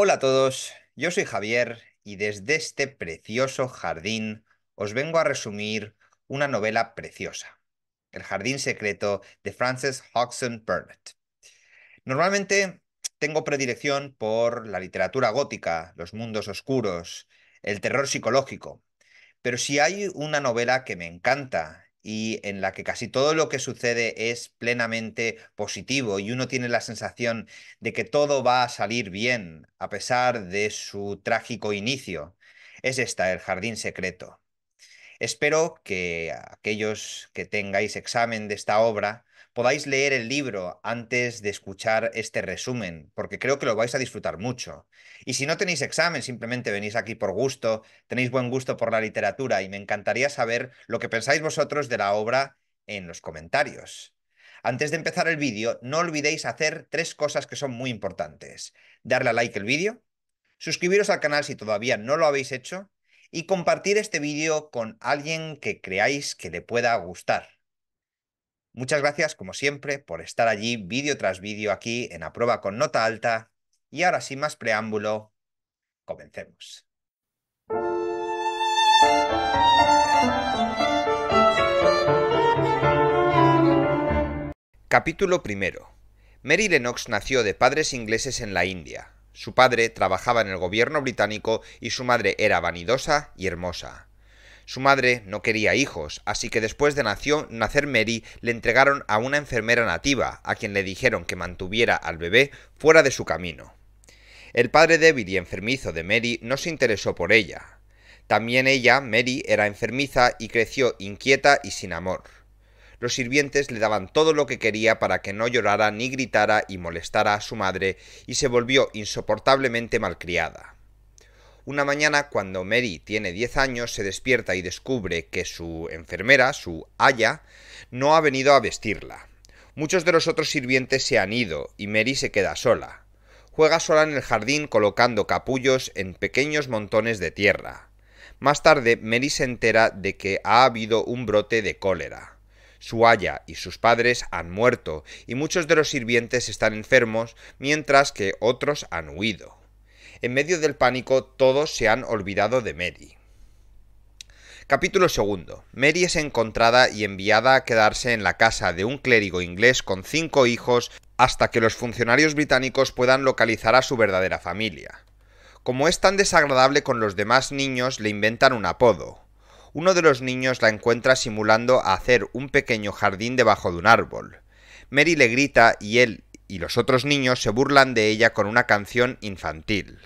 Hola a todos, yo soy Javier y desde este precioso jardín os vengo a resumir una novela preciosa, El jardín secreto de Frances Hodgson Burnett. Normalmente tengo predilección por la literatura gótica, los mundos oscuros, el terror psicológico, pero si hay una novela que me encanta y en la que casi todo lo que sucede es plenamente positivo y uno tiene la sensación de que todo va a salir bien a pesar de su trágico inicio. Es esta, el jardín secreto. Espero que aquellos que tengáis examen de esta obra podáis leer el libro antes de escuchar este resumen, porque creo que lo vais a disfrutar mucho. Y si no tenéis examen, simplemente venís aquí por gusto, tenéis buen gusto por la literatura y me encantaría saber lo que pensáis vosotros de la obra en los comentarios. Antes de empezar el vídeo, no olvidéis hacer tres cosas que son muy importantes. Darle a like al vídeo, suscribiros al canal si todavía no lo habéis hecho y compartir este vídeo con alguien que creáis que le pueda gustar. Muchas gracias, como siempre, por estar allí vídeo tras vídeo aquí en prueba con Nota Alta. Y ahora sin más preámbulo, comencemos. Capítulo primero. Mary Lennox nació de padres ingleses en la India. Su padre trabajaba en el gobierno británico y su madre era vanidosa y hermosa. Su madre no quería hijos, así que después de nacer Mary le entregaron a una enfermera nativa, a quien le dijeron que mantuviera al bebé fuera de su camino. El padre débil y enfermizo de Mary no se interesó por ella. También ella, Mary, era enfermiza y creció inquieta y sin amor. Los sirvientes le daban todo lo que quería para que no llorara ni gritara y molestara a su madre, y se volvió insoportablemente malcriada. Una mañana, cuando Mary tiene 10 años, se despierta y descubre que su enfermera, su Aya, no ha venido a vestirla. Muchos de los otros sirvientes se han ido y Mary se queda sola. Juega sola en el jardín colocando capullos en pequeños montones de tierra. Más tarde, Mary se entera de que ha habido un brote de cólera su aya y sus padres han muerto y muchos de los sirvientes están enfermos, mientras que otros han huido. En medio del pánico todos se han olvidado de Mary. Capítulo segundo. Mary es encontrada y enviada a quedarse en la casa de un clérigo inglés con cinco hijos hasta que los funcionarios británicos puedan localizar a su verdadera familia. Como es tan desagradable con los demás niños, le inventan un apodo. Uno de los niños la encuentra simulando a hacer un pequeño jardín debajo de un árbol. Mary le grita y él y los otros niños se burlan de ella con una canción infantil.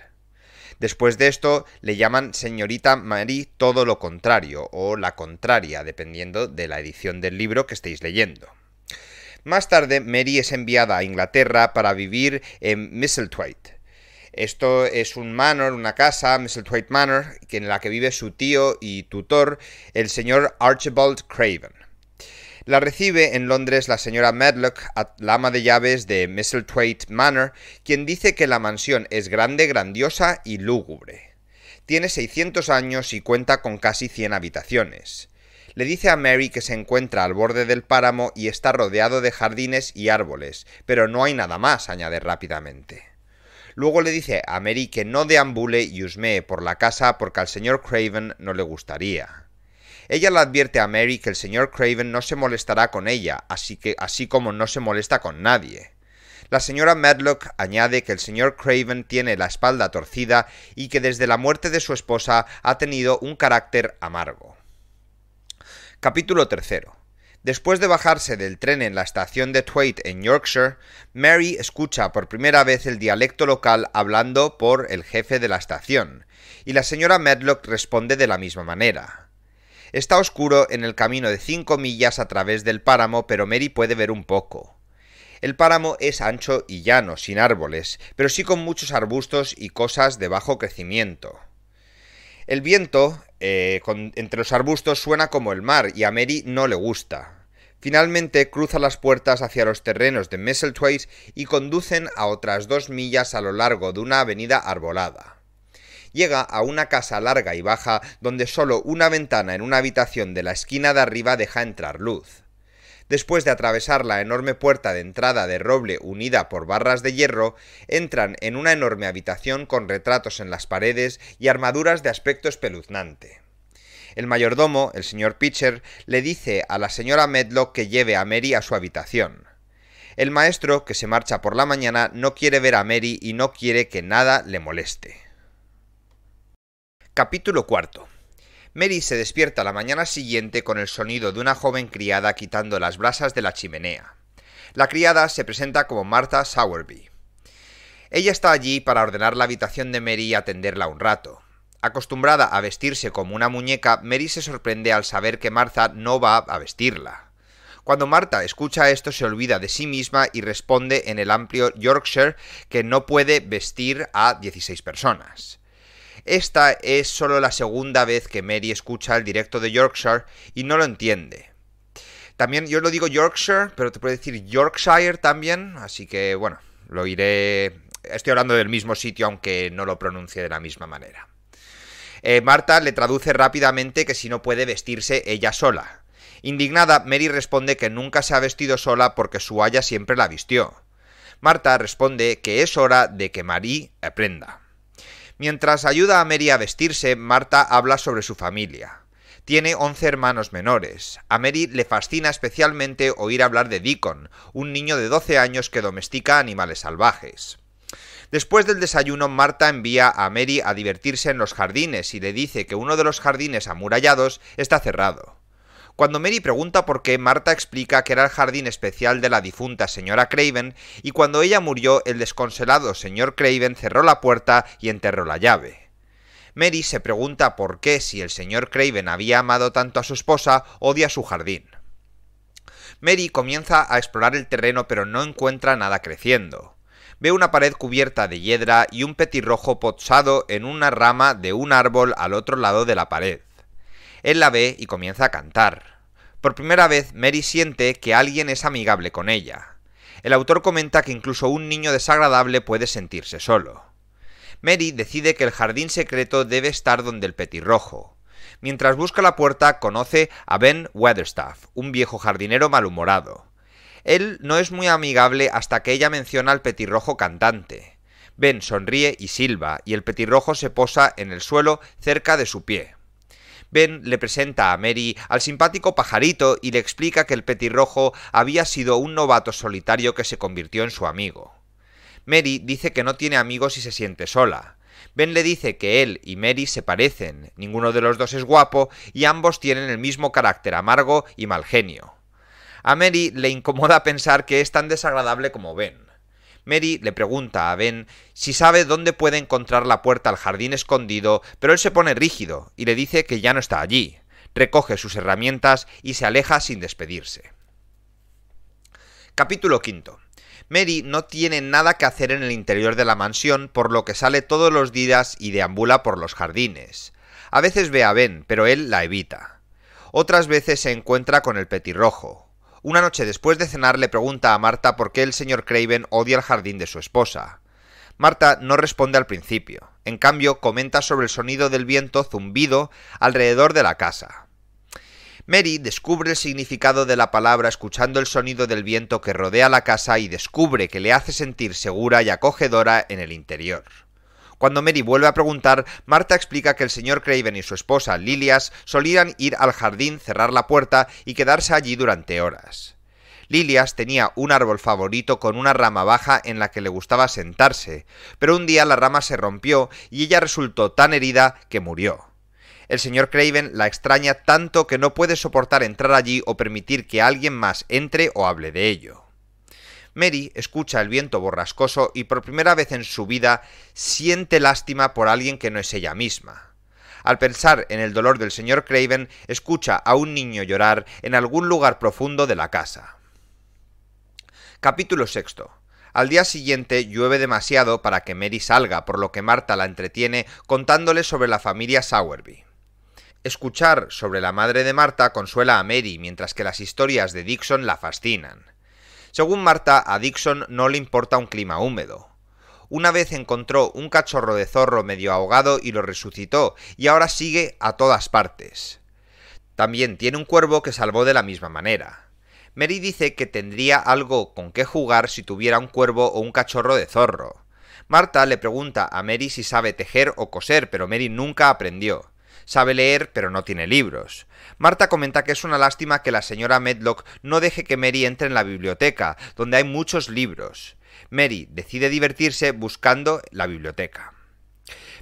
Después de esto le llaman señorita Mary todo lo contrario o la contraria, dependiendo de la edición del libro que estéis leyendo. Más tarde, Mary es enviada a Inglaterra para vivir en Misselthwaite. Esto es un manor, una casa, Misselthwaite Manor, en la que vive su tío y tutor, el señor Archibald Craven. La recibe en Londres la señora Medlock, la ama de llaves de Misselthwaite Manor, quien dice que la mansión es grande, grandiosa y lúgubre. Tiene 600 años y cuenta con casi 100 habitaciones. Le dice a Mary que se encuentra al borde del páramo y está rodeado de jardines y árboles, pero no hay nada más, añade rápidamente. Luego le dice a Mary que no deambule y husmee por la casa porque al señor Craven no le gustaría. Ella le advierte a Mary que el señor Craven no se molestará con ella, así, que, así como no se molesta con nadie. La señora Medlock añade que el señor Craven tiene la espalda torcida y que desde la muerte de su esposa ha tenido un carácter amargo. Capítulo 3. Después de bajarse del tren en la estación de Twaite en Yorkshire, Mary escucha por primera vez el dialecto local hablando por el jefe de la estación, y la señora Medlock responde de la misma manera. Está oscuro en el camino de 5 millas a través del páramo, pero Mary puede ver un poco. El páramo es ancho y llano, sin árboles, pero sí con muchos arbustos y cosas de bajo crecimiento. El viento eh, entre los arbustos suena como el mar y a Mary no le gusta. Finalmente cruza las puertas hacia los terrenos de messelthwaite y conducen a otras dos millas a lo largo de una avenida arbolada llega a una casa larga y baja donde solo una ventana en una habitación de la esquina de arriba deja entrar luz. Después de atravesar la enorme puerta de entrada de roble unida por barras de hierro, entran en una enorme habitación con retratos en las paredes y armaduras de aspecto espeluznante. El mayordomo, el señor Pitcher, le dice a la señora Medlock que lleve a Mary a su habitación. El maestro, que se marcha por la mañana, no quiere ver a Mary y no quiere que nada le moleste. Capítulo cuarto. Mary se despierta la mañana siguiente con el sonido de una joven criada quitando las brasas de la chimenea. La criada se presenta como Martha Sowerby. Ella está allí para ordenar la habitación de Mary y atenderla un rato. Acostumbrada a vestirse como una muñeca, Mary se sorprende al saber que Martha no va a vestirla. Cuando Martha escucha esto se olvida de sí misma y responde en el amplio Yorkshire que no puede vestir a 16 personas. Esta es solo la segunda vez que Mary escucha el directo de Yorkshire y no lo entiende. También yo lo digo Yorkshire, pero te puede decir Yorkshire también, así que bueno, lo iré... Estoy hablando del mismo sitio aunque no lo pronuncie de la misma manera. Eh, Marta le traduce rápidamente que si no puede vestirse ella sola. Indignada, Mary responde que nunca se ha vestido sola porque su haya siempre la vistió. Marta responde que es hora de que Marie aprenda. Mientras ayuda a Mary a vestirse, Marta habla sobre su familia. Tiene 11 hermanos menores. A Mary le fascina especialmente oír hablar de Deacon, un niño de 12 años que domestica animales salvajes. Después del desayuno, Marta envía a Mary a divertirse en los jardines y le dice que uno de los jardines amurallados está cerrado. Cuando Mary pregunta por qué, Marta explica que era el jardín especial de la difunta señora Craven y cuando ella murió el desconsolado señor Craven cerró la puerta y enterró la llave. Mary se pregunta por qué, si el señor Craven había amado tanto a su esposa, odia su jardín. Mary comienza a explorar el terreno pero no encuentra nada creciendo. Ve una pared cubierta de hiedra y un petirrojo pochado en una rama de un árbol al otro lado de la pared. Él la ve y comienza a cantar. Por primera vez, Mary siente que alguien es amigable con ella. El autor comenta que incluso un niño desagradable puede sentirse solo. Mary decide que el jardín secreto debe estar donde el petirrojo. Mientras busca la puerta, conoce a Ben Weatherstaff, un viejo jardinero malhumorado. Él no es muy amigable hasta que ella menciona al petirrojo cantante. Ben sonríe y silba, y el petirrojo se posa en el suelo cerca de su pie. Ben le presenta a Mary al simpático pajarito y le explica que el petirrojo había sido un novato solitario que se convirtió en su amigo. Mary dice que no tiene amigos y se siente sola. Ben le dice que él y Mary se parecen, ninguno de los dos es guapo y ambos tienen el mismo carácter amargo y mal genio. A Mary le incomoda pensar que es tan desagradable como Ben. Mary le pregunta a Ben si sabe dónde puede encontrar la puerta al jardín escondido, pero él se pone rígido y le dice que ya no está allí. Recoge sus herramientas y se aleja sin despedirse. Capítulo quinto. Mary no tiene nada que hacer en el interior de la mansión, por lo que sale todos los días y deambula por los jardines. A veces ve a Ben, pero él la evita. Otras veces se encuentra con el petirrojo, una noche después de cenar le pregunta a Marta por qué el señor Craven odia el jardín de su esposa. Marta no responde al principio, en cambio comenta sobre el sonido del viento zumbido alrededor de la casa. Mary descubre el significado de la palabra escuchando el sonido del viento que rodea la casa y descubre que le hace sentir segura y acogedora en el interior. Cuando Mary vuelve a preguntar, Marta explica que el señor Craven y su esposa, Lilias, solían ir al jardín, cerrar la puerta y quedarse allí durante horas. Lilias tenía un árbol favorito con una rama baja en la que le gustaba sentarse, pero un día la rama se rompió y ella resultó tan herida que murió. El señor Craven la extraña tanto que no puede soportar entrar allí o permitir que alguien más entre o hable de ello. Mary escucha el viento borrascoso y por primera vez en su vida siente lástima por alguien que no es ella misma. Al pensar en el dolor del señor Craven, escucha a un niño llorar en algún lugar profundo de la casa. Capítulo sexto. Al día siguiente llueve demasiado para que Mary salga, por lo que Marta la entretiene contándole sobre la familia Sowerby. Escuchar sobre la madre de Marta consuela a Mary, mientras que las historias de Dixon la fascinan. Según Marta, a Dixon no le importa un clima húmedo. Una vez encontró un cachorro de zorro medio ahogado y lo resucitó, y ahora sigue a todas partes. También tiene un cuervo que salvó de la misma manera. Mary dice que tendría algo con qué jugar si tuviera un cuervo o un cachorro de zorro. Marta le pregunta a Mary si sabe tejer o coser, pero Mary nunca aprendió. Sabe leer, pero no tiene libros. Marta comenta que es una lástima que la señora Medlock no deje que Mary entre en la biblioteca, donde hay muchos libros. Mary decide divertirse buscando la biblioteca.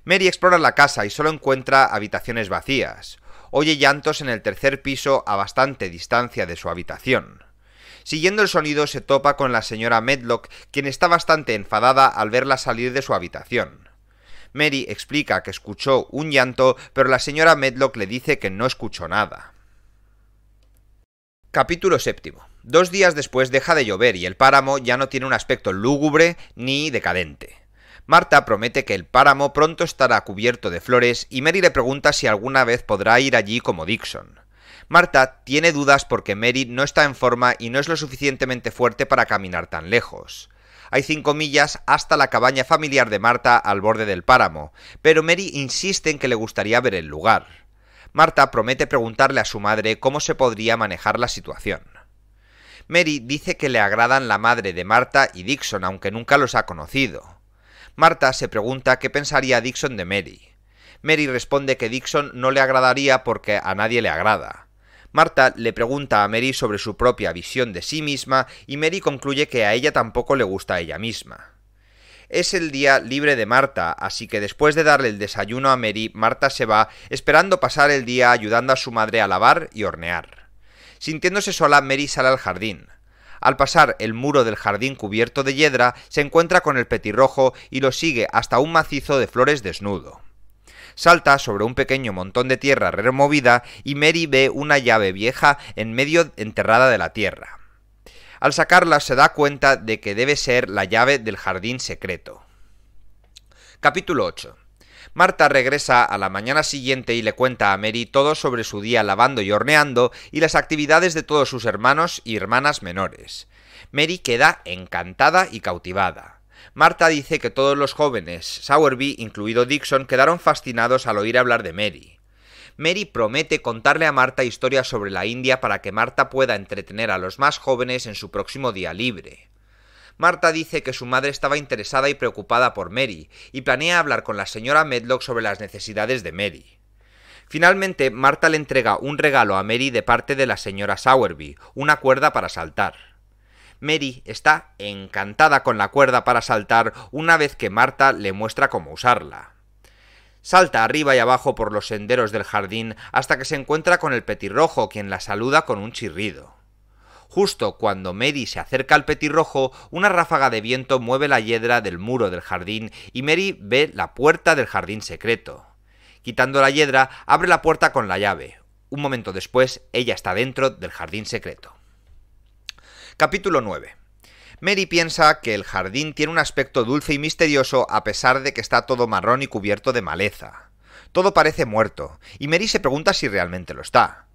Mary explora la casa y solo encuentra habitaciones vacías. Oye llantos en el tercer piso a bastante distancia de su habitación. Siguiendo el sonido se topa con la señora Medlock, quien está bastante enfadada al verla salir de su habitación. Mary explica que escuchó un llanto, pero la señora Medlock le dice que no escuchó nada. Capítulo séptimo. Dos días después deja de llover y el páramo ya no tiene un aspecto lúgubre ni decadente. Marta promete que el páramo pronto estará cubierto de flores y Mary le pregunta si alguna vez podrá ir allí como Dixon. Marta tiene dudas porque Mary no está en forma y no es lo suficientemente fuerte para caminar tan lejos. Hay cinco millas hasta la cabaña familiar de Marta al borde del páramo, pero Mary insiste en que le gustaría ver el lugar. Marta promete preguntarle a su madre cómo se podría manejar la situación. Mary dice que le agradan la madre de Marta y Dixon, aunque nunca los ha conocido. Marta se pregunta qué pensaría Dixon de Mary. Mary responde que Dixon no le agradaría porque a nadie le agrada. Marta le pregunta a Mary sobre su propia visión de sí misma y Mary concluye que a ella tampoco le gusta ella misma. Es el día libre de Marta, así que después de darle el desayuno a Mary, Marta se va, esperando pasar el día ayudando a su madre a lavar y hornear. Sintiéndose sola, Mary sale al jardín. Al pasar el muro del jardín cubierto de hiedra, se encuentra con el petirrojo y lo sigue hasta un macizo de flores desnudo. Salta sobre un pequeño montón de tierra removida y Mary ve una llave vieja en medio enterrada de la tierra. Al sacarla se da cuenta de que debe ser la llave del jardín secreto. Capítulo 8. Marta regresa a la mañana siguiente y le cuenta a Mary todo sobre su día lavando y horneando y las actividades de todos sus hermanos y hermanas menores. Mary queda encantada y cautivada. Marta dice que todos los jóvenes, Sowerby incluido Dixon, quedaron fascinados al oír hablar de Mary. Mary promete contarle a Marta historias sobre la India para que Marta pueda entretener a los más jóvenes en su próximo día libre. Marta dice que su madre estaba interesada y preocupada por Mary, y planea hablar con la señora Medlock sobre las necesidades de Mary. Finalmente, Marta le entrega un regalo a Mary de parte de la señora Sowerby, una cuerda para saltar. Mary está encantada con la cuerda para saltar una vez que Marta le muestra cómo usarla. Salta arriba y abajo por los senderos del jardín hasta que se encuentra con el petirrojo, quien la saluda con un chirrido. Justo cuando Mary se acerca al petirrojo, una ráfaga de viento mueve la hiedra del muro del jardín y Mary ve la puerta del jardín secreto. Quitando la hiedra, abre la puerta con la llave. Un momento después, ella está dentro del jardín secreto. Capítulo 9. Mary piensa que el jardín tiene un aspecto dulce y misterioso a pesar de que está todo marrón y cubierto de maleza. Todo parece muerto, y Mary se pregunta si realmente lo está.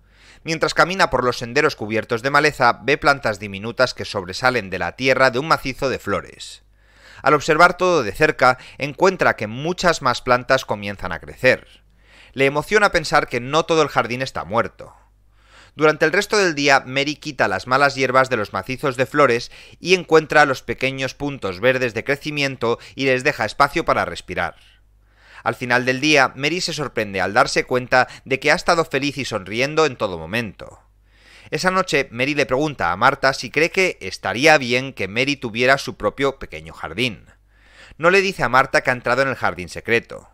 Mientras camina por los senderos cubiertos de maleza, ve plantas diminutas que sobresalen de la tierra de un macizo de flores. Al observar todo de cerca, encuentra que muchas más plantas comienzan a crecer. Le emociona pensar que no todo el jardín está muerto. Durante el resto del día, Mary quita las malas hierbas de los macizos de flores y encuentra los pequeños puntos verdes de crecimiento y les deja espacio para respirar. Al final del día, Mary se sorprende al darse cuenta de que ha estado feliz y sonriendo en todo momento. Esa noche, Mary le pregunta a Marta si cree que estaría bien que Mary tuviera su propio pequeño jardín. No le dice a Marta que ha entrado en el jardín secreto.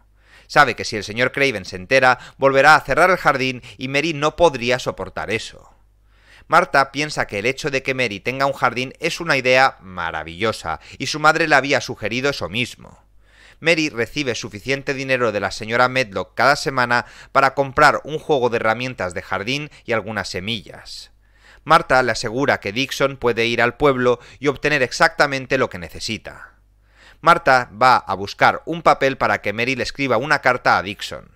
Sabe que si el señor Craven se entera, volverá a cerrar el jardín y Mary no podría soportar eso. Marta piensa que el hecho de que Mary tenga un jardín es una idea maravillosa, y su madre le había sugerido eso mismo. Mary recibe suficiente dinero de la señora Medlock cada semana para comprar un juego de herramientas de jardín y algunas semillas. Marta le asegura que Dixon puede ir al pueblo y obtener exactamente lo que necesita. Marta va a buscar un papel para que Mary le escriba una carta a Dixon.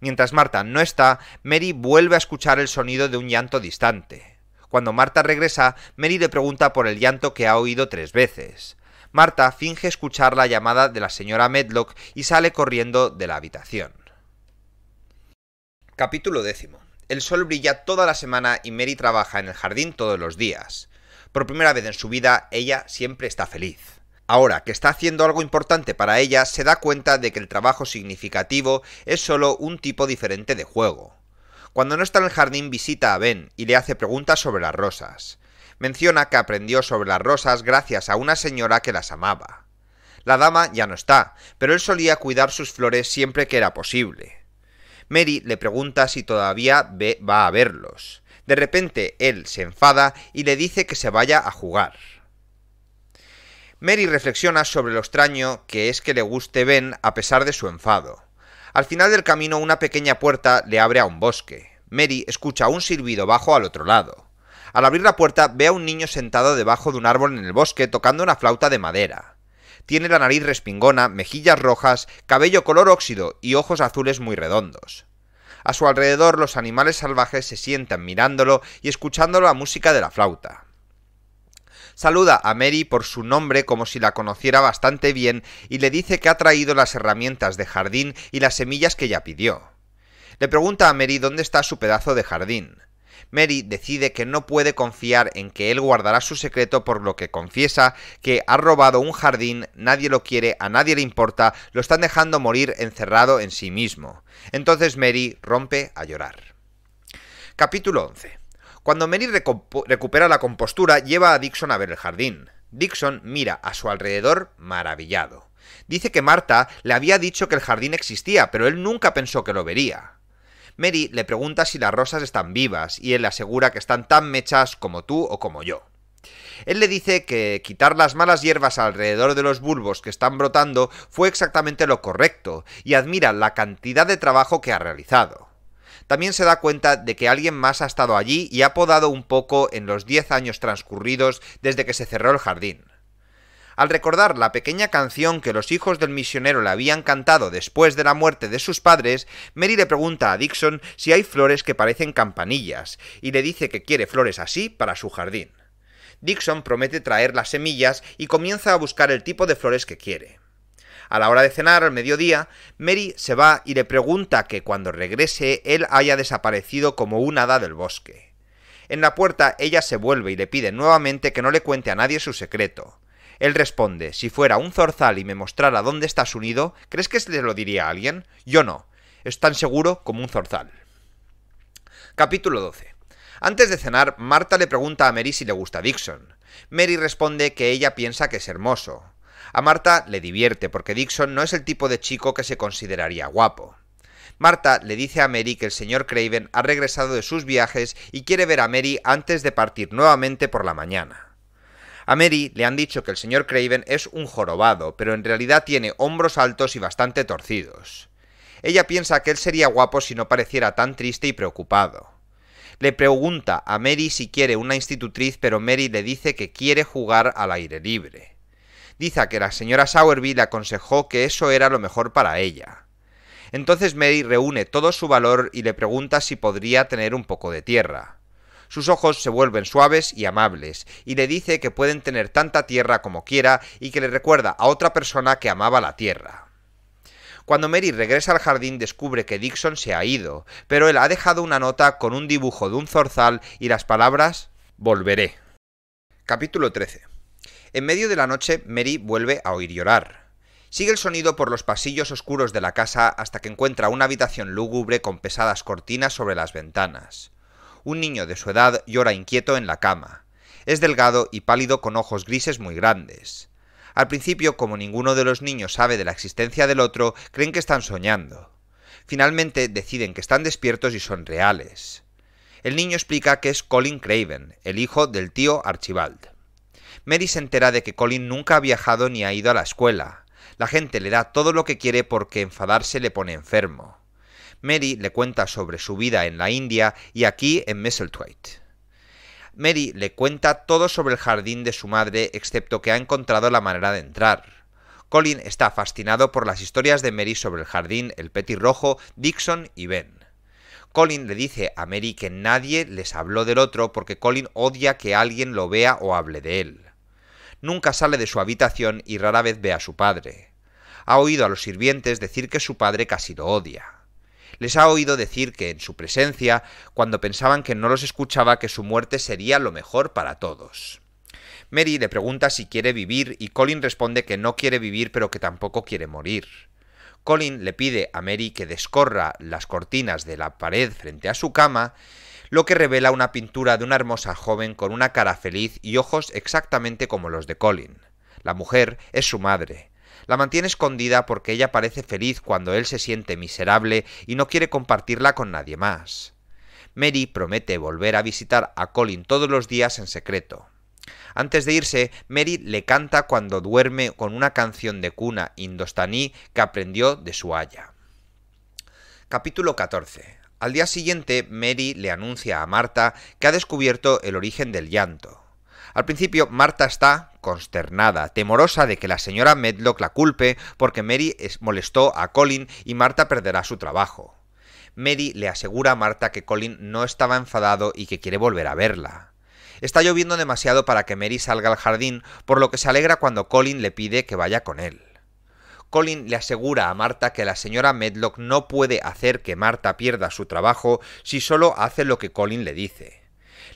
Mientras Marta no está, Mary vuelve a escuchar el sonido de un llanto distante. Cuando Marta regresa, Mary le pregunta por el llanto que ha oído tres veces. Marta finge escuchar la llamada de la señora Medlock y sale corriendo de la habitación. Capítulo décimo. El sol brilla toda la semana y Mary trabaja en el jardín todos los días. Por primera vez en su vida, ella siempre está feliz. Ahora que está haciendo algo importante para ella, se da cuenta de que el trabajo significativo es solo un tipo diferente de juego. Cuando no está en el jardín visita a Ben y le hace preguntas sobre las rosas. Menciona que aprendió sobre las rosas gracias a una señora que las amaba. La dama ya no está, pero él solía cuidar sus flores siempre que era posible. Mary le pregunta si todavía va a verlos. De repente él se enfada y le dice que se vaya a jugar. Mary reflexiona sobre lo extraño que es que le guste Ben a pesar de su enfado. Al final del camino una pequeña puerta le abre a un bosque. Mary escucha un silbido bajo al otro lado. Al abrir la puerta ve a un niño sentado debajo de un árbol en el bosque tocando una flauta de madera. Tiene la nariz respingona, mejillas rojas, cabello color óxido y ojos azules muy redondos. A su alrededor los animales salvajes se sientan mirándolo y escuchando la música de la flauta. Saluda a Mary por su nombre como si la conociera bastante bien y le dice que ha traído las herramientas de jardín y las semillas que ella pidió. Le pregunta a Mary dónde está su pedazo de jardín. Mary decide que no puede confiar en que él guardará su secreto por lo que confiesa que ha robado un jardín, nadie lo quiere, a nadie le importa, lo están dejando morir encerrado en sí mismo. Entonces Mary rompe a llorar. Capítulo 11. Cuando Mary recupera la compostura, lleva a Dixon a ver el jardín. Dixon mira a su alrededor maravillado. Dice que Marta le había dicho que el jardín existía, pero él nunca pensó que lo vería. Mary le pregunta si las rosas están vivas y él le asegura que están tan mechas como tú o como yo. Él le dice que quitar las malas hierbas alrededor de los bulbos que están brotando fue exactamente lo correcto y admira la cantidad de trabajo que ha realizado también se da cuenta de que alguien más ha estado allí y ha podado un poco en los 10 años transcurridos desde que se cerró el jardín. Al recordar la pequeña canción que los hijos del misionero le habían cantado después de la muerte de sus padres, Mary le pregunta a Dixon si hay flores que parecen campanillas, y le dice que quiere flores así para su jardín. Dixon promete traer las semillas y comienza a buscar el tipo de flores que quiere. A la hora de cenar, al mediodía, Mary se va y le pregunta que cuando regrese él haya desaparecido como un hada del bosque. En la puerta ella se vuelve y le pide nuevamente que no le cuente a nadie su secreto. Él responde, si fuera un zorzal y me mostrara dónde su unido, ¿crees que se lo diría a alguien? Yo no. Es tan seguro como un zorzal. Capítulo 12. Antes de cenar, Marta le pregunta a Mary si le gusta Dixon. Mary responde que ella piensa que es hermoso. A Marta le divierte porque Dixon no es el tipo de chico que se consideraría guapo. Marta le dice a Mary que el señor Craven ha regresado de sus viajes y quiere ver a Mary antes de partir nuevamente por la mañana. A Mary le han dicho que el señor Craven es un jorobado, pero en realidad tiene hombros altos y bastante torcidos. Ella piensa que él sería guapo si no pareciera tan triste y preocupado. Le pregunta a Mary si quiere una institutriz, pero Mary le dice que quiere jugar al aire libre. Dice que la señora Sowerby le aconsejó que eso era lo mejor para ella. Entonces Mary reúne todo su valor y le pregunta si podría tener un poco de tierra. Sus ojos se vuelven suaves y amables, y le dice que pueden tener tanta tierra como quiera y que le recuerda a otra persona que amaba la tierra. Cuando Mary regresa al jardín descubre que Dixon se ha ido, pero él ha dejado una nota con un dibujo de un zorzal y las palabras Volveré. Capítulo 13. En medio de la noche, Mary vuelve a oír llorar. Sigue el sonido por los pasillos oscuros de la casa hasta que encuentra una habitación lúgubre con pesadas cortinas sobre las ventanas. Un niño de su edad llora inquieto en la cama. Es delgado y pálido con ojos grises muy grandes. Al principio, como ninguno de los niños sabe de la existencia del otro, creen que están soñando. Finalmente deciden que están despiertos y son reales. El niño explica que es Colin Craven, el hijo del tío Archibald. Mary se entera de que Colin nunca ha viajado ni ha ido a la escuela. La gente le da todo lo que quiere porque enfadarse le pone enfermo. Mary le cuenta sobre su vida en la India y aquí en Misselthwaite. Mary le cuenta todo sobre el jardín de su madre, excepto que ha encontrado la manera de entrar. Colin está fascinado por las historias de Mary sobre el jardín, el Rojo, Dixon y Ben. Colin le dice a Mary que nadie les habló del otro porque Colin odia que alguien lo vea o hable de él nunca sale de su habitación y rara vez ve a su padre. Ha oído a los sirvientes decir que su padre casi lo odia. Les ha oído decir que en su presencia, cuando pensaban que no los escuchaba, que su muerte sería lo mejor para todos. Mary le pregunta si quiere vivir y Colin responde que no quiere vivir pero que tampoco quiere morir. Colin le pide a Mary que descorra las cortinas de la pared frente a su cama lo que revela una pintura de una hermosa joven con una cara feliz y ojos exactamente como los de Colin. La mujer es su madre. La mantiene escondida porque ella parece feliz cuando él se siente miserable y no quiere compartirla con nadie más. Mary promete volver a visitar a Colin todos los días en secreto. Antes de irse, Mary le canta cuando duerme con una canción de cuna indostaní que aprendió de su haya. Capítulo 14. Al día siguiente, Mary le anuncia a Marta que ha descubierto el origen del llanto. Al principio, Marta está consternada, temorosa de que la señora Medlock la culpe porque Mary molestó a Colin y Marta perderá su trabajo. Mary le asegura a Marta que Colin no estaba enfadado y que quiere volver a verla. Está lloviendo demasiado para que Mary salga al jardín, por lo que se alegra cuando Colin le pide que vaya con él. Colin le asegura a Marta que la señora Medlock no puede hacer que Marta pierda su trabajo si solo hace lo que Colin le dice.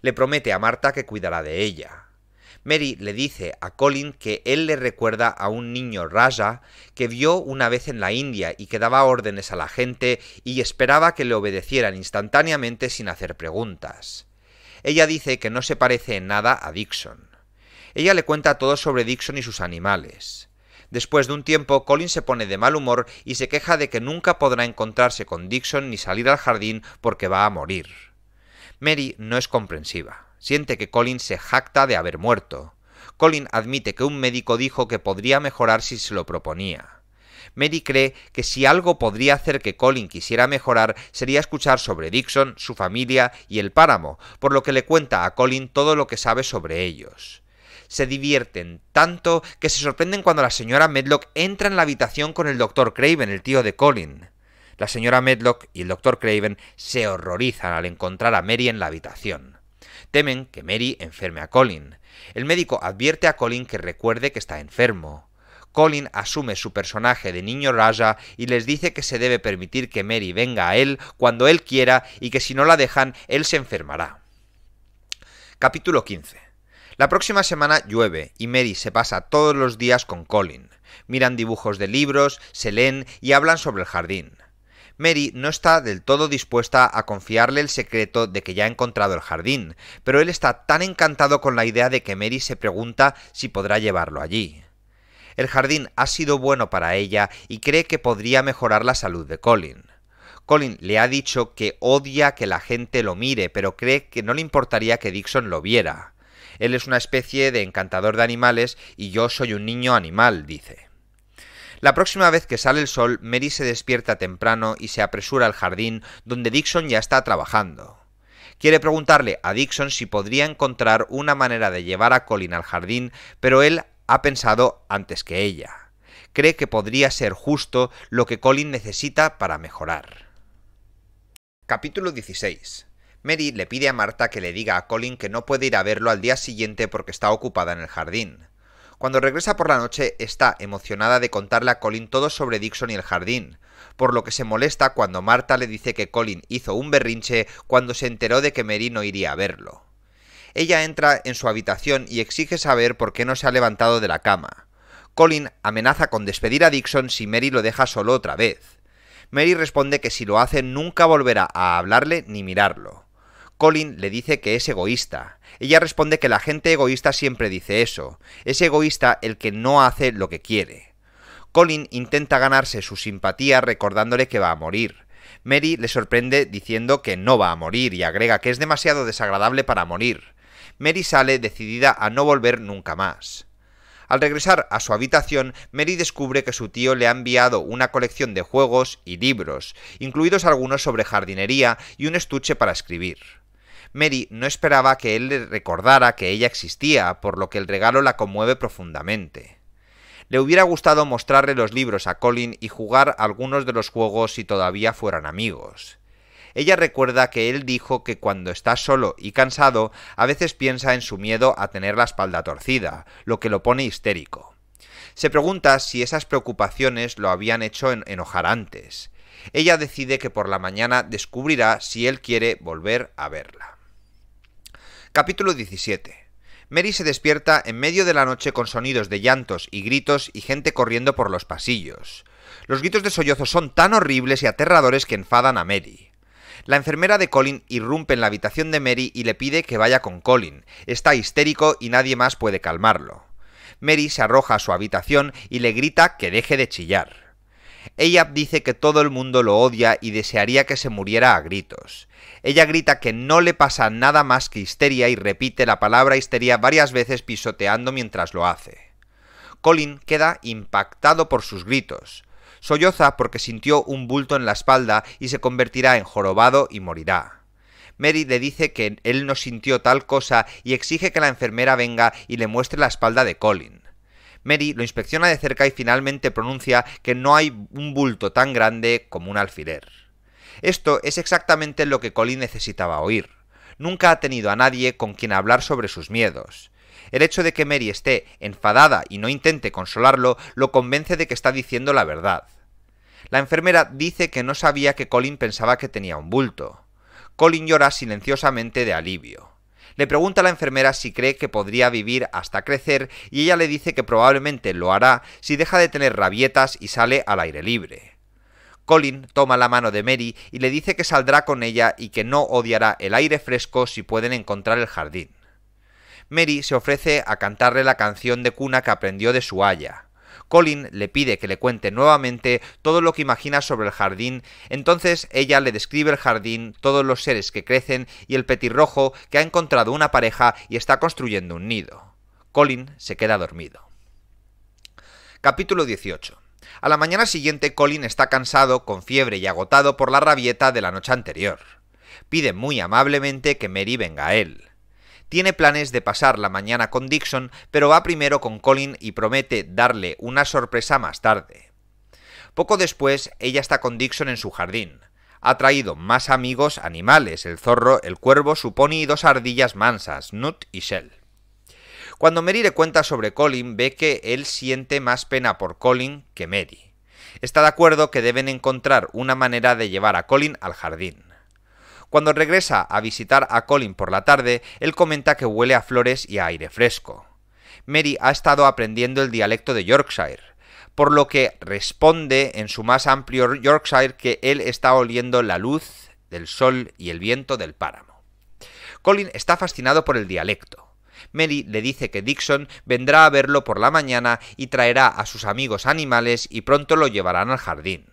Le promete a Marta que cuidará de ella. Mary le dice a Colin que él le recuerda a un niño Raja que vio una vez en la India y que daba órdenes a la gente y esperaba que le obedecieran instantáneamente sin hacer preguntas. Ella dice que no se parece en nada a Dixon. Ella le cuenta todo sobre Dixon y sus animales. Después de un tiempo, Colin se pone de mal humor y se queja de que nunca podrá encontrarse con Dixon ni salir al jardín porque va a morir. Mary no es comprensiva. Siente que Colin se jacta de haber muerto. Colin admite que un médico dijo que podría mejorar si se lo proponía. Mary cree que si algo podría hacer que Colin quisiera mejorar sería escuchar sobre Dixon, su familia y el páramo, por lo que le cuenta a Colin todo lo que sabe sobre ellos se divierten tanto que se sorprenden cuando la señora Medlock entra en la habitación con el doctor Craven, el tío de Colin. La señora Medlock y el doctor Craven se horrorizan al encontrar a Mary en la habitación. Temen que Mary enferme a Colin. El médico advierte a Colin que recuerde que está enfermo. Colin asume su personaje de niño Raja y les dice que se debe permitir que Mary venga a él cuando él quiera y que si no la dejan, él se enfermará. Capítulo 15 la próxima semana llueve y Mary se pasa todos los días con Colin. Miran dibujos de libros, se leen y hablan sobre el jardín. Mary no está del todo dispuesta a confiarle el secreto de que ya ha encontrado el jardín, pero él está tan encantado con la idea de que Mary se pregunta si podrá llevarlo allí. El jardín ha sido bueno para ella y cree que podría mejorar la salud de Colin. Colin le ha dicho que odia que la gente lo mire, pero cree que no le importaría que Dixon lo viera. Él es una especie de encantador de animales y yo soy un niño animal, dice. La próxima vez que sale el sol, Mary se despierta temprano y se apresura al jardín donde Dixon ya está trabajando. Quiere preguntarle a Dixon si podría encontrar una manera de llevar a Colin al jardín, pero él ha pensado antes que ella cree que podría ser justo lo que Colin necesita para mejorar. Capítulo 16. Mary le pide a Marta que le diga a Colin que no puede ir a verlo al día siguiente porque está ocupada en el jardín. Cuando regresa por la noche está emocionada de contarle a Colin todo sobre Dixon y el jardín, por lo que se molesta cuando Marta le dice que Colin hizo un berrinche cuando se enteró de que Mary no iría a verlo. Ella entra en su habitación y exige saber por qué no se ha levantado de la cama. Colin amenaza con despedir a Dixon si Mary lo deja solo otra vez. Mary responde que si lo hace nunca volverá a hablarle ni mirarlo. Colin le dice que es egoísta. Ella responde que la gente egoísta siempre dice eso. Es egoísta el que no hace lo que quiere. Colin intenta ganarse su simpatía recordándole que va a morir. Mary le sorprende diciendo que no va a morir y agrega que es demasiado desagradable para morir. Mary sale decidida a no volver nunca más. Al regresar a su habitación, Mary descubre que su tío le ha enviado una colección de juegos y libros, incluidos algunos sobre jardinería y un estuche para escribir. Mary no esperaba que él le recordara que ella existía, por lo que el regalo la conmueve profundamente. Le hubiera gustado mostrarle los libros a Colin y jugar algunos de los juegos si todavía fueran amigos. Ella recuerda que él dijo que cuando está solo y cansado, a veces piensa en su miedo a tener la espalda torcida, lo que lo pone histérico. Se pregunta si esas preocupaciones lo habían hecho en enojar antes. Ella decide que por la mañana descubrirá si él quiere volver a verla. Capítulo 17. Mary se despierta en medio de la noche con sonidos de llantos y gritos y gente corriendo por los pasillos. Los gritos de sollozo son tan horribles y aterradores que enfadan a Mary. La enfermera de Colin irrumpe en la habitación de Mary y le pide que vaya con Colin. Está histérico y nadie más puede calmarlo. Mary se arroja a su habitación y le grita que deje de chillar. Ella dice que todo el mundo lo odia y desearía que se muriera a gritos. Ella grita que no le pasa nada más que histeria y repite la palabra histeria varias veces pisoteando mientras lo hace. Colin queda impactado por sus gritos. Solloza porque sintió un bulto en la espalda y se convertirá en jorobado y morirá. Mary le dice que él no sintió tal cosa y exige que la enfermera venga y le muestre la espalda de Colin. Mary lo inspecciona de cerca y finalmente pronuncia que no hay un bulto tan grande como un alfiler. Esto es exactamente lo que Colin necesitaba oír. Nunca ha tenido a nadie con quien hablar sobre sus miedos. El hecho de que Mary esté enfadada y no intente consolarlo lo convence de que está diciendo la verdad. La enfermera dice que no sabía que Colin pensaba que tenía un bulto. Colin llora silenciosamente de alivio. Le pregunta a la enfermera si cree que podría vivir hasta crecer y ella le dice que probablemente lo hará si deja de tener rabietas y sale al aire libre. Colin toma la mano de Mary y le dice que saldrá con ella y que no odiará el aire fresco si pueden encontrar el jardín. Mary se ofrece a cantarle la canción de cuna que aprendió de su haya. Colin le pide que le cuente nuevamente todo lo que imagina sobre el jardín, entonces ella le describe el jardín, todos los seres que crecen y el petirrojo que ha encontrado una pareja y está construyendo un nido. Colin se queda dormido. Capítulo 18. A la mañana siguiente Colin está cansado, con fiebre y agotado por la rabieta de la noche anterior. Pide muy amablemente que Mary venga a él. Tiene planes de pasar la mañana con Dixon, pero va primero con Colin y promete darle una sorpresa más tarde. Poco después, ella está con Dixon en su jardín. Ha traído más amigos animales, el zorro, el cuervo, su pony y dos ardillas mansas, Nut y Shell. Cuando Mary le cuenta sobre Colin, ve que él siente más pena por Colin que Mary. Está de acuerdo que deben encontrar una manera de llevar a Colin al jardín. Cuando regresa a visitar a Colin por la tarde, él comenta que huele a flores y a aire fresco. Mary ha estado aprendiendo el dialecto de Yorkshire, por lo que responde en su más amplio Yorkshire que él está oliendo la luz del sol y el viento del páramo. Colin está fascinado por el dialecto. Mary le dice que Dixon vendrá a verlo por la mañana y traerá a sus amigos animales y pronto lo llevarán al jardín.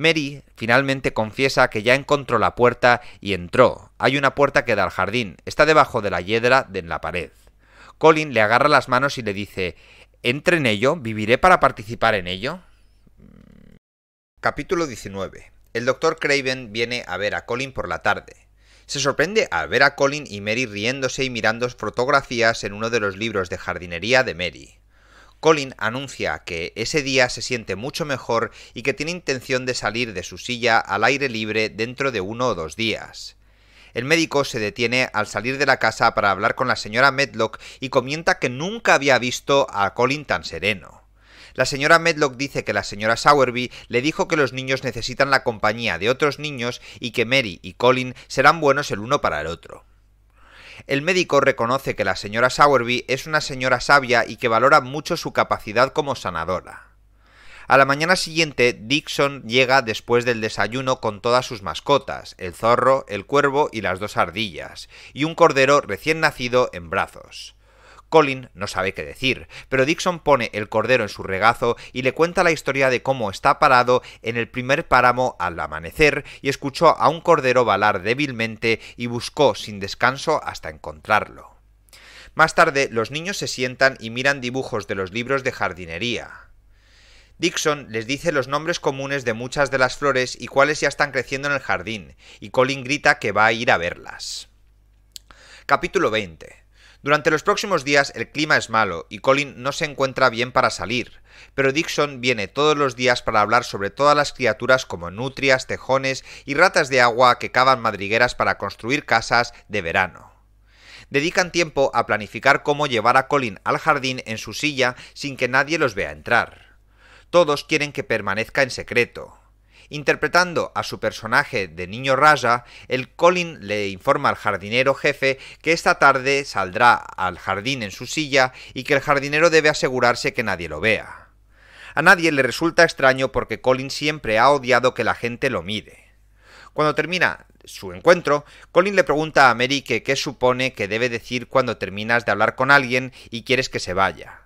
Mary finalmente confiesa que ya encontró la puerta y entró. Hay una puerta que da al jardín, está debajo de la hiedra de en la pared. Colin le agarra las manos y le dice, ¿entre en ello? ¿Viviré para participar en ello? Capítulo 19. El doctor Craven viene a ver a Colin por la tarde. Se sorprende al ver a Colin y Mary riéndose y mirando fotografías en uno de los libros de jardinería de Mary. Colin anuncia que ese día se siente mucho mejor y que tiene intención de salir de su silla al aire libre dentro de uno o dos días. El médico se detiene al salir de la casa para hablar con la señora Medlock y comenta que nunca había visto a Colin tan sereno. La señora Medlock dice que la señora Sowerby le dijo que los niños necesitan la compañía de otros niños y que Mary y Colin serán buenos el uno para el otro. El médico reconoce que la señora Sowerby es una señora sabia y que valora mucho su capacidad como sanadora. A la mañana siguiente, Dixon llega después del desayuno con todas sus mascotas, el zorro, el cuervo y las dos ardillas, y un cordero recién nacido en brazos. Colin no sabe qué decir, pero Dixon pone el cordero en su regazo y le cuenta la historia de cómo está parado en el primer páramo al amanecer y escuchó a un cordero balar débilmente y buscó sin descanso hasta encontrarlo. Más tarde, los niños se sientan y miran dibujos de los libros de jardinería. Dixon les dice los nombres comunes de muchas de las flores y cuáles ya están creciendo en el jardín, y Colin grita que va a ir a verlas. Capítulo 20. Durante los próximos días el clima es malo y Colin no se encuentra bien para salir, pero Dixon viene todos los días para hablar sobre todas las criaturas como nutrias, tejones y ratas de agua que cavan madrigueras para construir casas de verano. Dedican tiempo a planificar cómo llevar a Colin al jardín en su silla sin que nadie los vea entrar. Todos quieren que permanezca en secreto, Interpretando a su personaje de niño Raja, el Colin le informa al jardinero jefe que esta tarde saldrá al jardín en su silla y que el jardinero debe asegurarse que nadie lo vea. A nadie le resulta extraño porque Colin siempre ha odiado que la gente lo mire. Cuando termina su encuentro, Colin le pregunta a Mary que qué supone que debe decir cuando terminas de hablar con alguien y quieres que se vaya.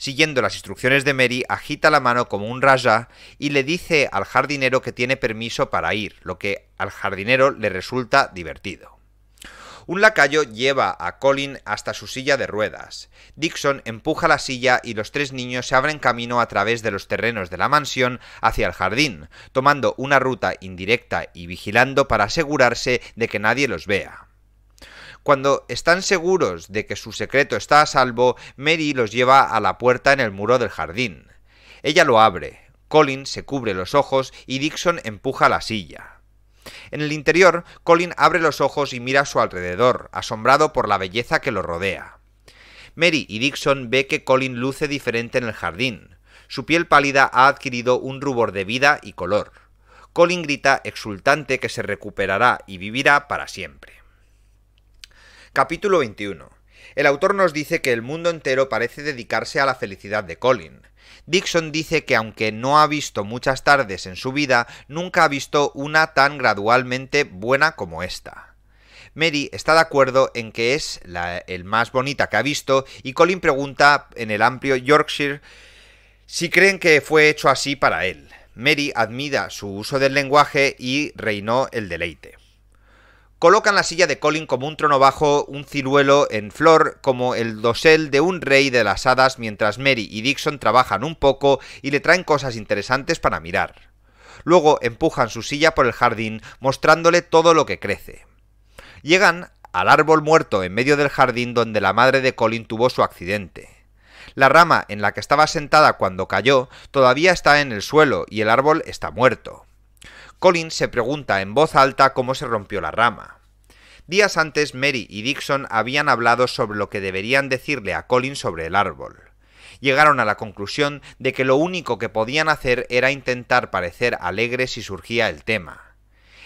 Siguiendo las instrucciones de Mary, agita la mano como un raja y le dice al jardinero que tiene permiso para ir, lo que al jardinero le resulta divertido. Un lacayo lleva a Colin hasta su silla de ruedas. Dixon empuja la silla y los tres niños se abren camino a través de los terrenos de la mansión hacia el jardín, tomando una ruta indirecta y vigilando para asegurarse de que nadie los vea. Cuando están seguros de que su secreto está a salvo, Mary los lleva a la puerta en el muro del jardín. Ella lo abre, Colin se cubre los ojos y Dixon empuja la silla. En el interior, Colin abre los ojos y mira a su alrededor, asombrado por la belleza que lo rodea. Mary y Dixon ve que Colin luce diferente en el jardín. Su piel pálida ha adquirido un rubor de vida y color. Colin grita exultante que se recuperará y vivirá para siempre. Capítulo 21. El autor nos dice que el mundo entero parece dedicarse a la felicidad de Colin. Dixon dice que aunque no ha visto muchas tardes en su vida, nunca ha visto una tan gradualmente buena como esta. Mary está de acuerdo en que es la, el más bonita que ha visto y Colin pregunta en el amplio Yorkshire si creen que fue hecho así para él. Mary admira su uso del lenguaje y reinó el deleite. Colocan la silla de Colin como un trono bajo, un ciruelo en flor, como el dosel de un rey de las hadas, mientras Mary y Dixon trabajan un poco y le traen cosas interesantes para mirar. Luego empujan su silla por el jardín, mostrándole todo lo que crece. Llegan al árbol muerto en medio del jardín donde la madre de Colin tuvo su accidente. La rama en la que estaba sentada cuando cayó todavía está en el suelo y el árbol está muerto. Colin se pregunta en voz alta cómo se rompió la rama. Días antes, Mary y Dixon habían hablado sobre lo que deberían decirle a Colin sobre el árbol. Llegaron a la conclusión de que lo único que podían hacer era intentar parecer alegre si surgía el tema.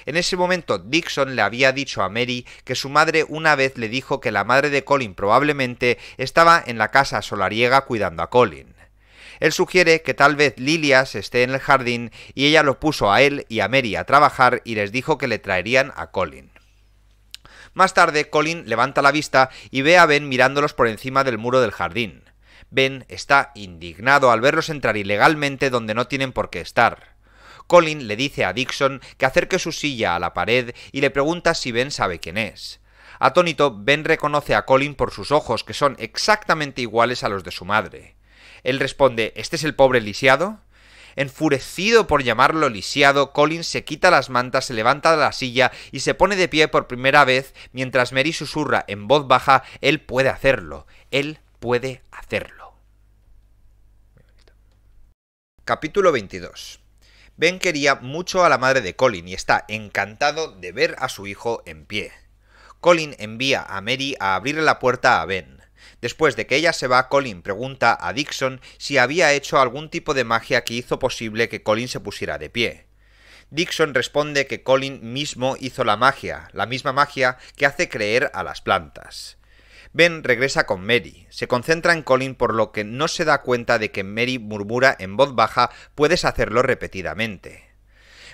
En ese momento Dixon le había dicho a Mary que su madre una vez le dijo que la madre de Colin probablemente estaba en la casa solariega cuidando a Colin. Él sugiere que tal vez Lilias esté en el jardín y ella lo puso a él y a Mary a trabajar y les dijo que le traerían a Colin. Más tarde, Colin levanta la vista y ve a Ben mirándolos por encima del muro del jardín. Ben está indignado al verlos entrar ilegalmente donde no tienen por qué estar. Colin le dice a Dixon que acerque su silla a la pared y le pregunta si Ben sabe quién es. Atónito, Ben reconoce a Colin por sus ojos, que son exactamente iguales a los de su madre. Él responde, ¿este es el pobre lisiado? Enfurecido por llamarlo lisiado, Colin se quita las mantas, se levanta de la silla y se pone de pie por primera vez mientras Mary susurra en voz baja, él puede hacerlo, él puede hacerlo. Capítulo 22. Ben quería mucho a la madre de Colin y está encantado de ver a su hijo en pie. Colin envía a Mary a abrirle la puerta a Ben. Después de que ella se va, Colin pregunta a Dixon si había hecho algún tipo de magia que hizo posible que Colin se pusiera de pie. Dixon responde que Colin mismo hizo la magia, la misma magia que hace creer a las plantas. Ben regresa con Mary. Se concentra en Colin por lo que no se da cuenta de que Mary murmura en voz baja puedes hacerlo repetidamente.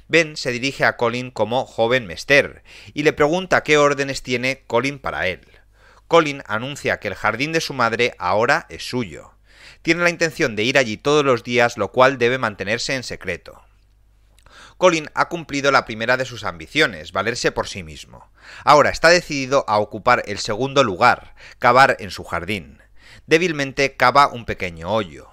Ben se dirige a Colin como joven mester y le pregunta qué órdenes tiene Colin para él. Colin anuncia que el jardín de su madre ahora es suyo. Tiene la intención de ir allí todos los días, lo cual debe mantenerse en secreto. Colin ha cumplido la primera de sus ambiciones, valerse por sí mismo. Ahora está decidido a ocupar el segundo lugar, cavar en su jardín. Débilmente cava un pequeño hoyo.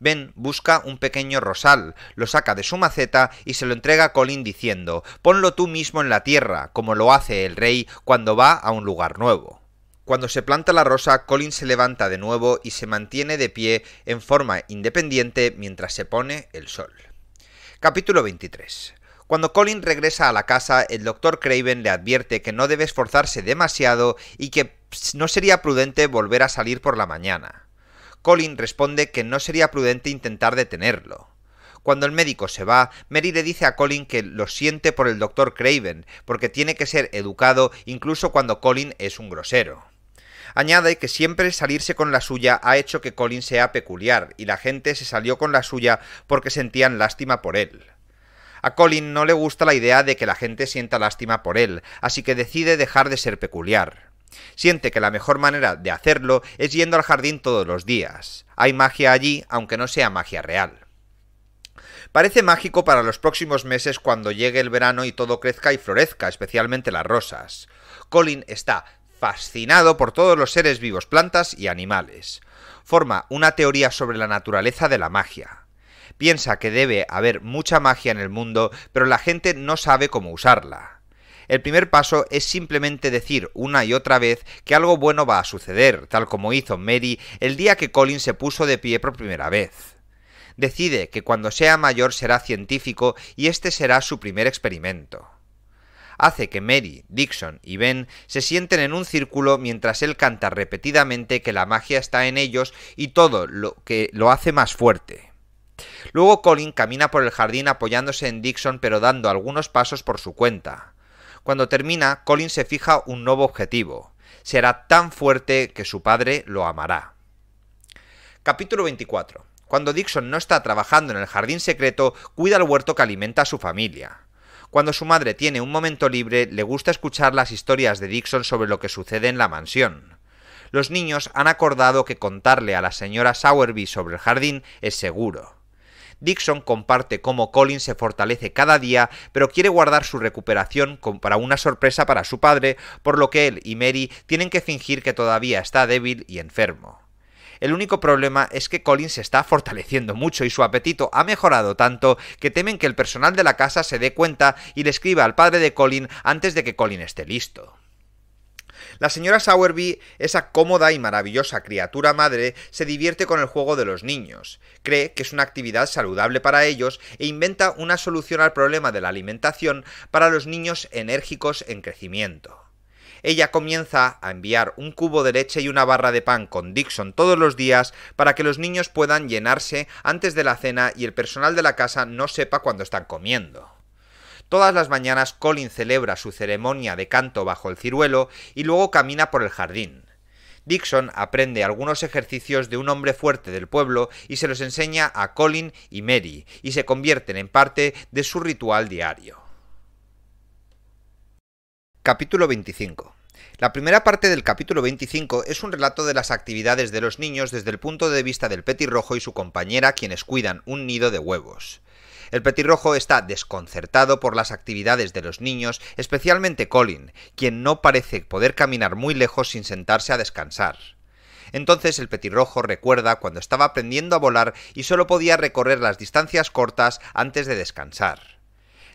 Ben busca un pequeño rosal, lo saca de su maceta y se lo entrega a Colin diciendo Ponlo tú mismo en la tierra, como lo hace el rey cuando va a un lugar nuevo. Cuando se planta la rosa, Colin se levanta de nuevo y se mantiene de pie en forma independiente mientras se pone el sol. Capítulo 23. Cuando Colin regresa a la casa, el doctor Craven le advierte que no debe esforzarse demasiado y que no sería prudente volver a salir por la mañana. Colin responde que no sería prudente intentar detenerlo. Cuando el médico se va, Mary le dice a Colin que lo siente por el doctor Craven, porque tiene que ser educado incluso cuando Colin es un grosero. Añade que siempre salirse con la suya ha hecho que Colin sea peculiar, y la gente se salió con la suya porque sentían lástima por él. A Colin no le gusta la idea de que la gente sienta lástima por él, así que decide dejar de ser peculiar. Siente que la mejor manera de hacerlo es yendo al jardín todos los días. Hay magia allí, aunque no sea magia real. Parece mágico para los próximos meses cuando llegue el verano y todo crezca y florezca, especialmente las rosas. Colin está fascinado por todos los seres vivos, plantas y animales. Forma una teoría sobre la naturaleza de la magia. Piensa que debe haber mucha magia en el mundo, pero la gente no sabe cómo usarla. El primer paso es simplemente decir una y otra vez que algo bueno va a suceder, tal como hizo Mary el día que Colin se puso de pie por primera vez. Decide que cuando sea mayor será científico y este será su primer experimento hace que Mary, Dixon y Ben se sienten en un círculo mientras él canta repetidamente que la magia está en ellos y todo lo que lo hace más fuerte. Luego Colin camina por el jardín apoyándose en Dixon pero dando algunos pasos por su cuenta. Cuando termina, Colin se fija un nuevo objetivo. Será tan fuerte que su padre lo amará. Capítulo 24. Cuando Dixon no está trabajando en el jardín secreto, cuida el huerto que alimenta a su familia. Cuando su madre tiene un momento libre, le gusta escuchar las historias de Dixon sobre lo que sucede en la mansión. Los niños han acordado que contarle a la señora Sowerby sobre el jardín es seguro. Dixon comparte cómo Colin se fortalece cada día, pero quiere guardar su recuperación para una sorpresa para su padre, por lo que él y Mary tienen que fingir que todavía está débil y enfermo. El único problema es que Colin se está fortaleciendo mucho y su apetito ha mejorado tanto que temen que el personal de la casa se dé cuenta y le escriba al padre de Colin antes de que Colin esté listo. La señora Sowerby, esa cómoda y maravillosa criatura madre, se divierte con el juego de los niños, cree que es una actividad saludable para ellos e inventa una solución al problema de la alimentación para los niños enérgicos en crecimiento ella comienza a enviar un cubo de leche y una barra de pan con Dixon todos los días para que los niños puedan llenarse antes de la cena y el personal de la casa no sepa cuándo están comiendo. Todas las mañanas Colin celebra su ceremonia de canto bajo el ciruelo y luego camina por el jardín. Dixon aprende algunos ejercicios de un hombre fuerte del pueblo y se los enseña a Colin y Mary, y se convierten en parte de su ritual diario. Capítulo 25. La primera parte del capítulo 25 es un relato de las actividades de los niños desde el punto de vista del petirrojo y su compañera quienes cuidan un nido de huevos. El petirrojo está desconcertado por las actividades de los niños, especialmente Colin, quien no parece poder caminar muy lejos sin sentarse a descansar. Entonces el petirrojo recuerda cuando estaba aprendiendo a volar y solo podía recorrer las distancias cortas antes de descansar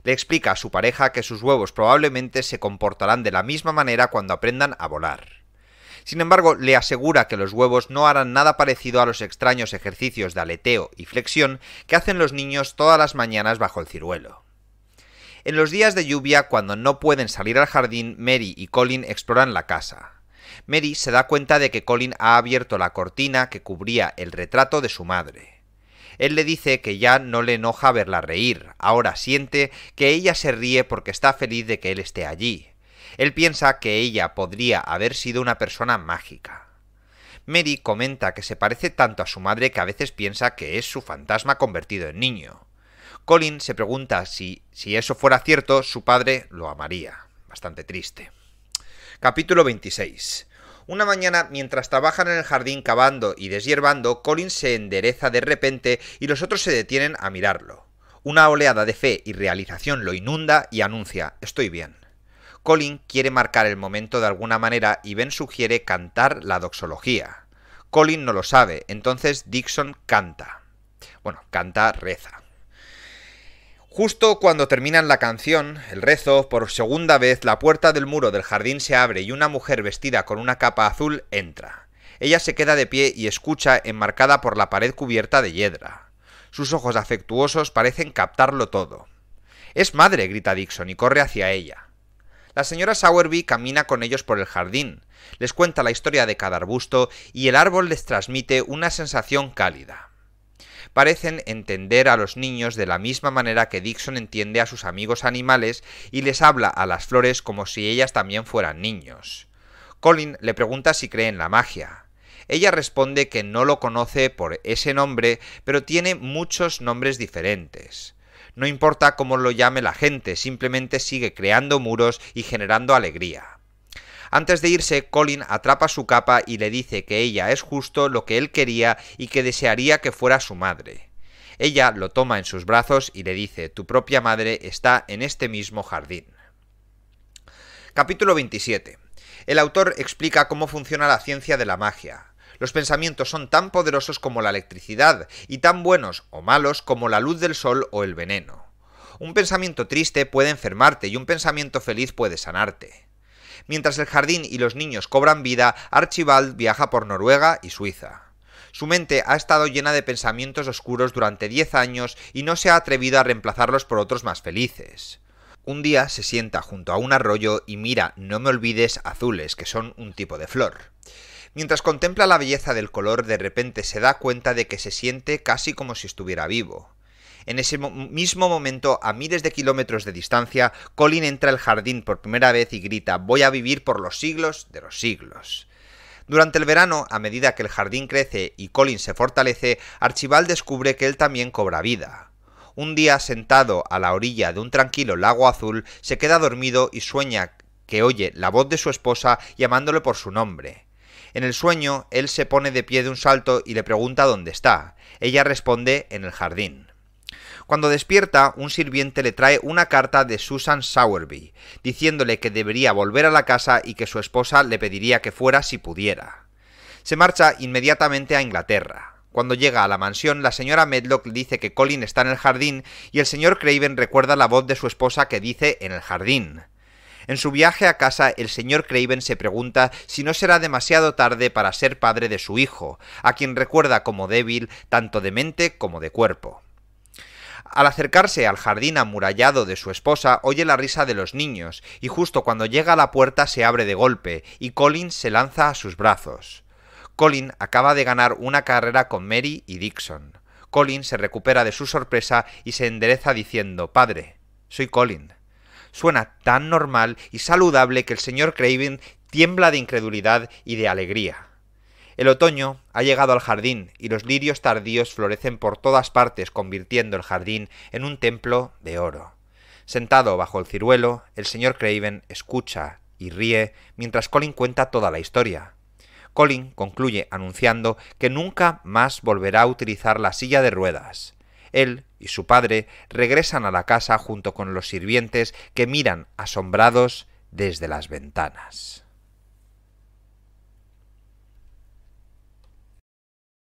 le explica a su pareja que sus huevos probablemente se comportarán de la misma manera cuando aprendan a volar. Sin embargo, le asegura que los huevos no harán nada parecido a los extraños ejercicios de aleteo y flexión que hacen los niños todas las mañanas bajo el ciruelo. En los días de lluvia, cuando no pueden salir al jardín, Mary y Colin exploran la casa. Mary se da cuenta de que Colin ha abierto la cortina que cubría el retrato de su madre. Él le dice que ya no le enoja verla reír, ahora siente que ella se ríe porque está feliz de que él esté allí. Él piensa que ella podría haber sido una persona mágica. Mary comenta que se parece tanto a su madre que a veces piensa que es su fantasma convertido en niño. Colin se pregunta si, si eso fuera cierto, su padre lo amaría. Bastante triste. Capítulo 26. Una mañana, mientras trabajan en el jardín cavando y deshiervando, Colin se endereza de repente y los otros se detienen a mirarlo. Una oleada de fe y realización lo inunda y anuncia, estoy bien. Colin quiere marcar el momento de alguna manera y Ben sugiere cantar la doxología. Colin no lo sabe, entonces Dixon canta. Bueno, canta, reza. Justo cuando terminan la canción, el rezo, por segunda vez la puerta del muro del jardín se abre y una mujer vestida con una capa azul entra. Ella se queda de pie y escucha enmarcada por la pared cubierta de hiedra. Sus ojos afectuosos parecen captarlo todo. Es madre, grita Dixon y corre hacia ella. La señora Sowerby camina con ellos por el jardín, les cuenta la historia de cada arbusto y el árbol les transmite una sensación cálida parecen entender a los niños de la misma manera que Dixon entiende a sus amigos animales y les habla a las flores como si ellas también fueran niños. Colin le pregunta si cree en la magia. Ella responde que no lo conoce por ese nombre, pero tiene muchos nombres diferentes. No importa cómo lo llame la gente, simplemente sigue creando muros y generando alegría. Antes de irse, Colin atrapa su capa y le dice que ella es justo lo que él quería y que desearía que fuera su madre. Ella lo toma en sus brazos y le dice, tu propia madre está en este mismo jardín. Capítulo 27. El autor explica cómo funciona la ciencia de la magia. Los pensamientos son tan poderosos como la electricidad y tan buenos o malos como la luz del sol o el veneno. Un pensamiento triste puede enfermarte y un pensamiento feliz puede sanarte. Mientras el jardín y los niños cobran vida, Archibald viaja por Noruega y Suiza. Su mente ha estado llena de pensamientos oscuros durante 10 años y no se ha atrevido a reemplazarlos por otros más felices. Un día se sienta junto a un arroyo y mira No me olvides azules, que son un tipo de flor. Mientras contempla la belleza del color, de repente se da cuenta de que se siente casi como si estuviera vivo. En ese mismo momento, a miles de kilómetros de distancia, Colin entra al jardín por primera vez y grita Voy a vivir por los siglos de los siglos. Durante el verano, a medida que el jardín crece y Colin se fortalece, Archibald descubre que él también cobra vida. Un día, sentado a la orilla de un tranquilo lago azul, se queda dormido y sueña que oye la voz de su esposa llamándole por su nombre. En el sueño, él se pone de pie de un salto y le pregunta dónde está. Ella responde en el jardín. Cuando despierta, un sirviente le trae una carta de Susan Sowerby, diciéndole que debería volver a la casa y que su esposa le pediría que fuera si pudiera. Se marcha inmediatamente a Inglaterra. Cuando llega a la mansión, la señora Medlock dice que Colin está en el jardín y el señor Craven recuerda la voz de su esposa que dice en el jardín. En su viaje a casa, el señor Craven se pregunta si no será demasiado tarde para ser padre de su hijo, a quien recuerda como débil, tanto de mente como de cuerpo. Al acercarse al jardín amurallado de su esposa, oye la risa de los niños, y justo cuando llega a la puerta se abre de golpe, y Colin se lanza a sus brazos. Colin acaba de ganar una carrera con Mary y Dixon. Colin se recupera de su sorpresa y se endereza diciendo Padre, soy Colin. Suena tan normal y saludable que el señor Craven tiembla de incredulidad y de alegría. El otoño ha llegado al jardín y los lirios tardíos florecen por todas partes convirtiendo el jardín en un templo de oro. Sentado bajo el ciruelo, el señor Craven escucha y ríe mientras Colin cuenta toda la historia. Colin concluye anunciando que nunca más volverá a utilizar la silla de ruedas. Él y su padre regresan a la casa junto con los sirvientes que miran asombrados desde las ventanas.